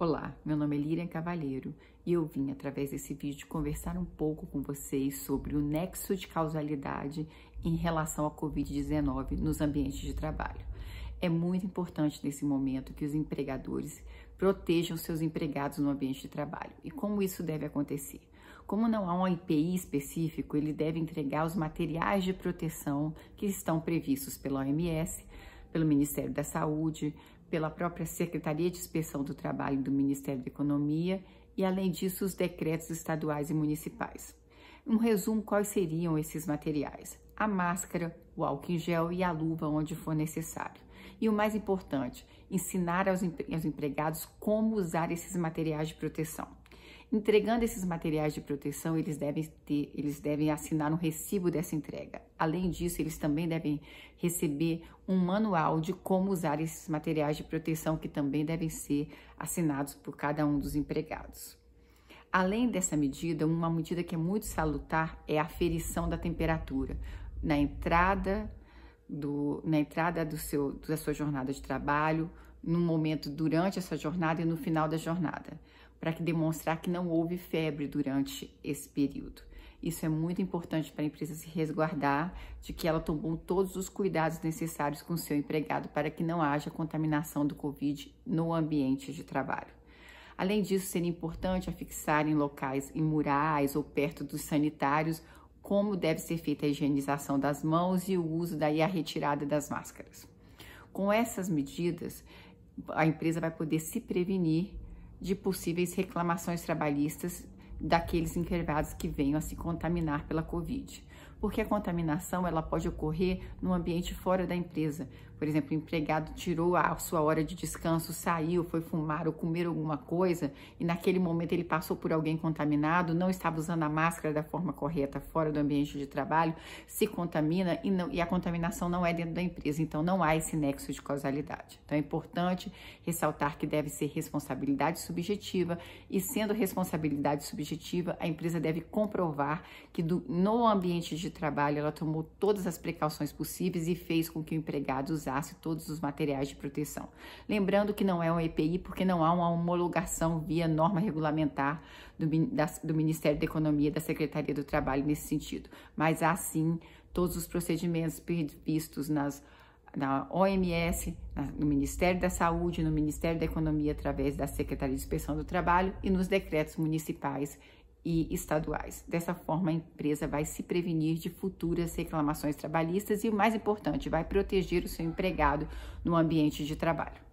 Olá, meu nome é Lirian Cavalheiro e eu vim através desse vídeo conversar um pouco com vocês sobre o nexo de causalidade em relação à Covid-19 nos ambientes de trabalho. É muito importante nesse momento que os empregadores protejam seus empregados no ambiente de trabalho. E como isso deve acontecer? Como não há um IPI específico, ele deve entregar os materiais de proteção que estão previstos pela OMS pelo Ministério da Saúde, pela própria Secretaria de Inspeção do Trabalho do Ministério da Economia e, além disso, os decretos estaduais e municipais. Um resumo: quais seriam esses materiais? A máscara, o álcool em gel e a luva onde for necessário. E o mais importante, ensinar aos, empregados como usar esses materiais de proteção. Entregando esses materiais de proteção, eles devem ter, eles devem assinar um recibo dessa entrega. Além disso, eles também devem receber um manual de como usar esses materiais de proteção que também devem ser assinados por cada um dos empregados. Além dessa medida, uma medida que é muito salutar é a aferição da temperatura na entrada do, na entrada do seu, da sua jornada de trabalho, no momento durante essa jornada e no final da jornada para que demonstrar que não houve febre durante esse período. Isso é muito importante para a empresa se resguardar de que ela tomou todos os cuidados necessários com o seu empregado para que não haja contaminação do Covid no ambiente de trabalho. Além disso, seria importante afixar em locais em murais ou perto dos sanitários como deve ser feita a higienização das mãos e o uso daí a retirada das máscaras. Com essas medidas, a empresa vai poder se prevenir de possíveis reclamações trabalhistas daqueles encarregados que venham a se contaminar pela Covid. Porque a contaminação ela pode ocorrer no ambiente fora da empresa, por exemplo, o empregado tirou a sua hora de descanso, saiu, foi fumar ou comer alguma coisa e naquele momento ele passou por alguém contaminado, não estava usando a máscara da forma correta fora do ambiente de trabalho, se contamina e, não, e a contaminação não é dentro da empresa, então não há esse nexo de causalidade. Então é importante ressaltar que deve ser responsabilidade subjetiva e sendo responsabilidade subjetiva, a empresa deve comprovar que do, no ambiente de trabalho ela tomou todas as precauções possíveis e fez com que o empregado usasse utilizasse todos os materiais de proteção. Lembrando que não é um EPI porque não há uma homologação via norma regulamentar do, da, do Ministério da Economia da Secretaria do Trabalho nesse sentido, mas há sim todos os procedimentos previstos nas na OMS, no Ministério da Saúde, no Ministério da Economia, através da Secretaria de Inspeção do Trabalho e nos decretos municipais e estaduais. Dessa forma, a empresa vai se prevenir de futuras reclamações trabalhistas e, o mais importante, vai proteger o seu empregado no ambiente de trabalho.